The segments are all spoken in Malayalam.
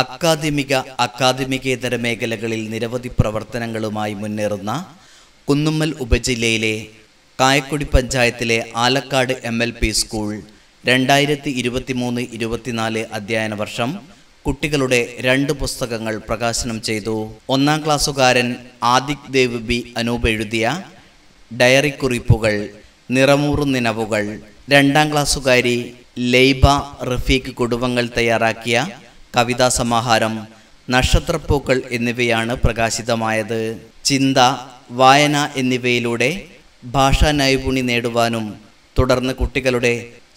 അക്കാദമിക അക്കാദമികേതര മേഖലകളിൽ നിരവധി പ്രവർത്തനങ്ങളുമായി മുന്നേറുന്ന കുന്നുമ്മൽ ഉപജില്ലയിലെ കായക്കുടി പഞ്ചായത്തിലെ Alakkad M L P school രണ്ടായിരത്തി ഇരുപത്തി മൂന്ന് ഇരുപത്തിനാല് അധ്യയന വർഷം കുട്ടികളുടെ രണ്ട് പുസ്തകങ്ങൾ പ്രകാശനം ചെയ്തു ഒന്നാം ക്ലാസ്സുകാരൻ ആദിക് ദേവ് ബി അനൂപ് എഴുതിയ ഡയറി കുറിപ്പുകൾ നിറമൂറു നിനവുകൾ രണ്ടാം ക്ലാസ്സുകാരി ലൈബ റഫീഖ് കുടുംബങ്ങൾ തയ്യാറാക്കിയ കവിതാ സമാഹാരം നക്ഷത്രപ്പൂക്കൾ എന്നിവയാണ് പ്രകാശിതമായത് ചിന്ത വായന എന്നിവയിലൂടെ ഭാഷാ നൈപുണി നേടുവാനും തുടർന്ന് കുട്ടികളുടെ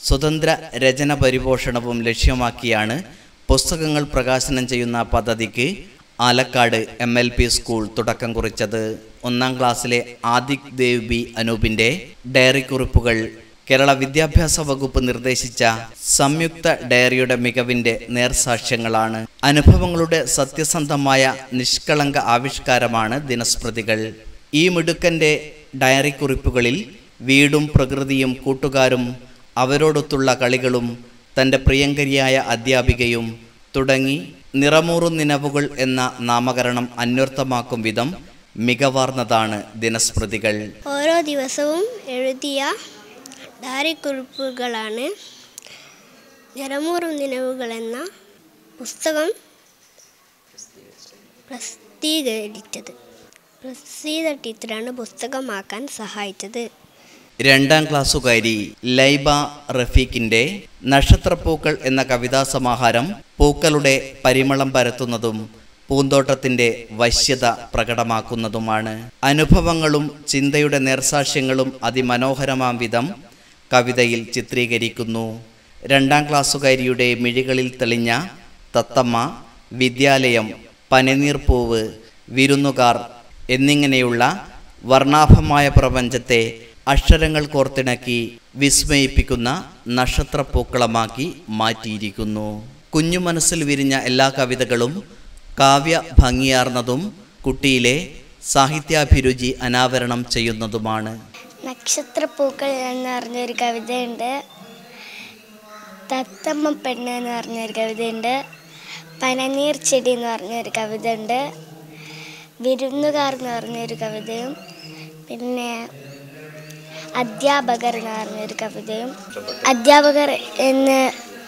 സ്വതന്ത്ര രചന പരിപോഷണവും ലക്ഷ്യമാക്കിയാണ് പുസ്തകങ്ങൾ പ്രകാശനം ചെയ്യുന്ന പദ്ധതിക്ക് Alakkad M L P school തുടക്കം കുറിച്ചത് ഒന്നാം ക്ലാസ്സിലെ ആദിക് ദേവ് ബി അനൂപിൻ്റെ ഡയറി കുറിപ്പുകൾ കേരള വിദ്യാഭ്യാസ വകുപ്പ് നിർദ്ദേശിച്ച സംയുക്ത ഡയറിയുടെ മികവിന്റെ നേർസാക്ഷ്യങ്ങളാണ് അനുഭവങ്ങളുടെ സത്യസന്ധമായ നിഷ്കളങ്ക ആവിഷ്കാരമാണ് ദിനസ്മൃതികൾ ഈ മിടുക്കന്റെ ഡയറി കുറിപ്പുകളിൽ വീടും പ്രകൃതിയും കൂട്ടുകാരും അവരോടൊത്തുള്ള കളികളും തൻ്റെ പ്രിയങ്കരിയായ അധ്യാപികയും തുടങ്ങി നിറമൂറു നിലവുകൾ എന്ന നാമകരണം അന്വർത്ഥമാക്കും വിധം മികവാർന്നതാണ് ദിനസ്മൃതികൾ ഓരോ ദിവസവും എഴുതിയ ധാരക്കുറിപ്പുകളാണ് ജലമൂറും നിലവുകൾ എന്ന പുസ്തകം പ്രസിദ്ധീകരിച്ചത് പ്രസിദ്ധ ടീച്ചറാണ് പുസ്തകമാക്കാൻ സഹായിച്ചത് രണ്ടാം ക്ലാസ്സുകാരി ലൈബ റഫീഖിൻ്റെ നക്ഷത്രപ്പൂക്കൾ എന്ന കവിതാ സമാഹാരം പൂക്കളുടെ പരിമളം പരത്തുന്നതും പൂന്തോട്ടത്തിന്റെ വശ്യത പ്രകടമാക്കുന്നതുമാണ് അനുഭവങ്ങളും ചിന്തയുടെ നേർസാക്ഷ്യങ്ങളും അതിമനോഹരമാം വിധം കവിതയിൽ ചിത്രീകരിക്കുന്നു രണ്ടാം ക്ലാസ്സുകാരിയുടെ മിഴികളിൽ തെളിഞ്ഞ തത്തമ്മ വിദ്യാലയം പനിനീർപ്പൂവ് വിരുന്നുകാർ എന്നിങ്ങനെയുള്ള വർണ്ണാഭമായ പ്രപഞ്ചത്തെ അക്ഷരങ്ങൾ കോർത്തിണക്കി വിസ്മയിപ്പിക്കുന്ന നക്ഷത്രപ്പൂക്കളമാക്കി മാറ്റിയിരിക്കുന്നു കുഞ്ഞു മനസ്സിൽ വിരിഞ്ഞ എല്ലാ കവിതകളും കാവ്യ ഭംഗിയാർന്നതും കുട്ടിയിലെ സാഹിത്യാഭിരുചി അനാവരണം ചെയ്യുന്നതുമാണ് നക്ഷത്രപ്പൂക്കൾ എന്ന് പറഞ്ഞൊരു കവിതയുണ്ട് തത്തമ്മ പെണ്ണ് എന്ന് പറഞ്ഞൊരു കവിതയുണ്ട് പനനീർ ചെടി എന്ന് പറഞ്ഞൊരു കവിതയുണ്ട് വിരുന്നുകാർ എന്ന് പറഞ്ഞൊരു കവിതയും പിന്നെ അധ്യാപകർ എന്ന് പറഞ്ഞൊരു കവിതയും അധ്യാപകർ എന്ന്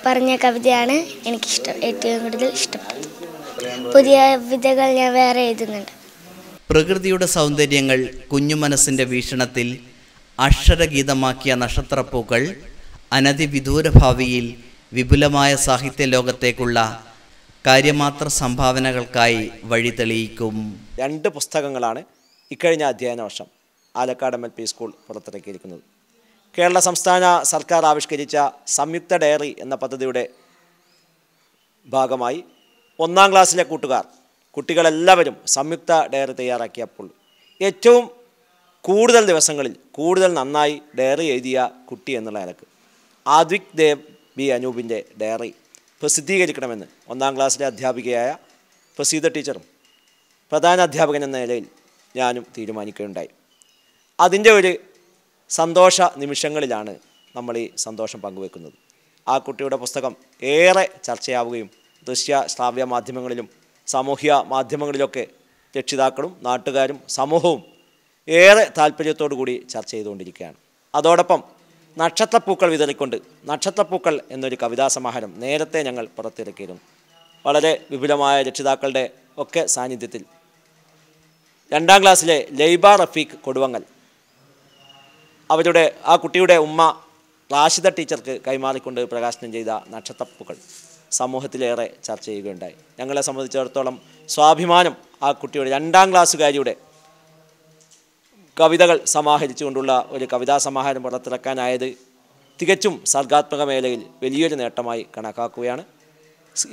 പറഞ്ഞ കവിതയാണ് എനിക്കിഷ്ടം ഏറ്റവും കൂടുതൽ ഇഷ്ടപ്പെട്ടത് പുതിയ കവിതകൾ ഞാൻ വേറെ എഴുതുന്നുണ്ട് പ്രകൃതിയുടെ സൗന്ദര്യങ്ങൾ കുഞ്ഞു മനസ്സിൻ്റെ വീക്ഷണത്തിൽ അക്ഷരഗീതമാക്കിയ നക്ഷത്രപ്പൂക്കൾ അനതിവിദൂര വിപുലമായ സാഹിത്യ ലോകത്തേക്കുള്ള കാര്യമാത്ര സംഭാവനകൾക്കായി വഴി തെളിയിക്കും രണ്ട് പുസ്തകങ്ങളാണ് ഇക്കഴിഞ്ഞ അധ്യയന വർഷം Alakkad M L P school പുറത്തിറക്കിയിരിക്കുന്നത് കേരള സംസ്ഥാന സർക്കാർ ആവിഷ്കരിച്ച സംയുക്ത ഡയറി എന്ന പദ്ധതിയുടെ ഭാഗമായി ഒന്നാം ക്ലാസ്സിലെ കൂട്ടുകാർ കുട്ടികളെല്ലാവരും സംയുക്ത ഡയറി തയ്യാറാക്കിയപ്പോൾ ഏറ്റവും കൂടുതൽ ദിവസങ്ങളിൽ കൂടുതൽ നന്നായി ഡയറി എഴുതിയ കുട്ടി എന്നുള്ള നിലക്ക് ആദ്വിക് ദേവ് ബി അനൂപിൻ്റെ ഡയറി പ്രസിദ്ധീകരിക്കണമെന്ന് ഒന്നാം ക്ലാസ്സിലെ അധ്യാപികയായ പ്രസീത ടീച്ചറും പ്രധാന അധ്യാപകൻ എന്ന നിലയിൽ ഞാനും തീരുമാനിക്കുകയുണ്ടായി അതിൻ്റെ ഒരു സന്തോഷ നിമിഷങ്ങളിലാണ് നമ്മൾ ഈ സന്തോഷം പങ്കുവെക്കുന്നത് ആ കുട്ടിയുടെ പുസ്തകം ഏറെ ചർച്ചയാവുകയും ദൃശ്യ ശ്രാവ്യ മാധ്യമങ്ങളിലും സാമൂഹ്യ മാധ്യമങ്ങളിലൊക്കെ രക്ഷിതാക്കളും നാട്ടുകാരും സമൂഹവും ഏറെ താല്പര്യത്തോടു കൂടി ചർച്ച ചെയ്തുകൊണ്ടിരിക്കുകയാണ് അതോടൊപ്പം നക്ഷത്രപ്പൂക്കൾ വിതറിക്കൊണ്ട് നക്ഷത്രപ്പൂക്കൾ എന്നൊരു കവിതാ സമാഹാരം നേരത്തെ ഞങ്ങൾ പുറത്തിറക്കിയിരുന്നു വളരെ വിപുലമായ രക്ഷിതാക്കളുടെ ഒക്കെ സാന്നിധ്യത്തിൽ രണ്ടാം ക്ലാസ്സിലെ ലൈബ റഫീഖ് കൊടുവങ്ങൽ അവരുടെ ആ കുട്ടിയുടെ ഉമ്മ റാഷിദ ടീച്ചർക്ക് കൈമാറിക്കൊണ്ട് പ്രകാശനം ചെയ്ത നക്ഷത്രപ്പൂക്കൾ സമൂഹത്തിലേറെ ചർച്ച ചെയ്യുകയുണ്ടായി ഞങ്ങളെ സംബന്ധിച്ചിടത്തോളം സ്വാഭിമാനം ആ കുട്ടിയുടെ രണ്ടാം ക്ലാസ്സുകാരിയുടെ കവിതകൾ സമാഹരിച്ചുകൊണ്ടുള്ള ഒരു കവിതാ സമാഹാരം പുറത്തിറക്കാനായത് തികച്ചും സർഗാത്മക മേഖലയിൽ വലിയൊരു നേട്ടമായി കണക്കാക്കുകയാണ്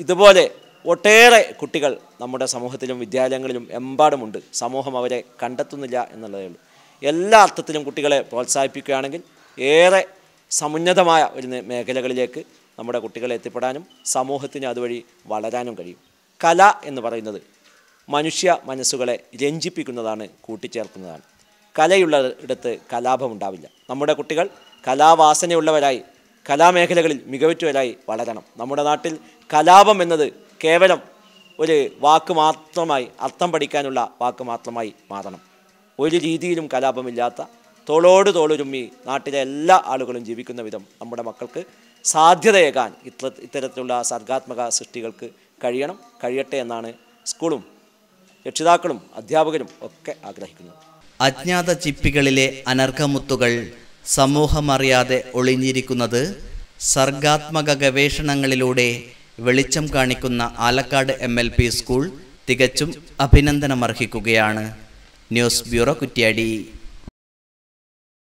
ഇതുപോലെ ഒട്ടേറെ കുട്ടികൾ നമ്മുടെ സമൂഹത്തിലും വിദ്യാലയങ്ങളിലും എമ്പാടുമുണ്ട് സമൂഹം അവരെ കണ്ടെത്തുന്നില്ല എന്നുള്ളതേ ഉള്ളൂ എല്ലാ അർത്ഥത്തിലും കുട്ടികളെ പ്രോത്സാഹിപ്പിക്കുകയാണെങ്കിൽ ഏറെ സമുന്നതമായ ഒരു മേഖലകളിലേക്ക് നമ്മുടെ കുട്ടികളെ എത്തിപ്പെടാനും സമൂഹത്തിന് അതുവഴി വളരാനും കഴിയും കല എന്ന് പറയുന്നത് മനുഷ്യ മനസ്സുകളെ രഞ്ജിപ്പിക്കുന്നതാണ് കൂട്ടിച്ചേർക്കുന്നതാണ് കലയുള്ള ഇടത്ത് കലാപം ഉണ്ടാവില്ല നമ്മുടെ കുട്ടികൾ കലാവാസനയുള്ളവരായി കലാമേഖലകളിൽ മികവുറ്റവരായി വളരണം നമ്മുടെ നാട്ടിൽ കലാപം എന്നത് കേവലം ഒരു വാക്ക് മാത്രമായി അർത്ഥം പഠിക്കാനുള്ള വാക്ക് മാത്രമായി മാറണം ഒരു രീതിയിലും കലാപമില്ലാത്ത തോളോട് തോളൊരുമ്മി നാട്ടിലെ എല്ലാ ആളുകളും ജീവിക്കുന്ന വിധം നമ്മുടെ മക്കൾക്ക് സാധ്യതയേകാൻ ഇത്ര ഇത്തരത്തിലുള്ള സർഗാത്മക സൃഷ്ടികൾക്ക് കഴിയണം കഴിയട്ടെ എന്നാണ് സ്കൂളും രക്ഷിതാക്കളും അധ്യാപകരും ഒക്കെ ആഗ്രഹിക്കുന്നത് അജ്ഞാത ചിപ്പികളിലെ അനർഘമുത്തുകൾ സമൂഹമറിയാതെ ഒളിഞ്ഞിരിക്കുന്നത് സർഗാത്മക ഗവേഷണങ്ങളിലൂടെ വെളിച്ചം കാണിക്കുന്ന Alakkad M L P school തികച്ചും അഭിനന്ദനമർഹിക്കുകയാണ് ന്യൂസ് ബ്യൂറോ കുറ്റ്യാടി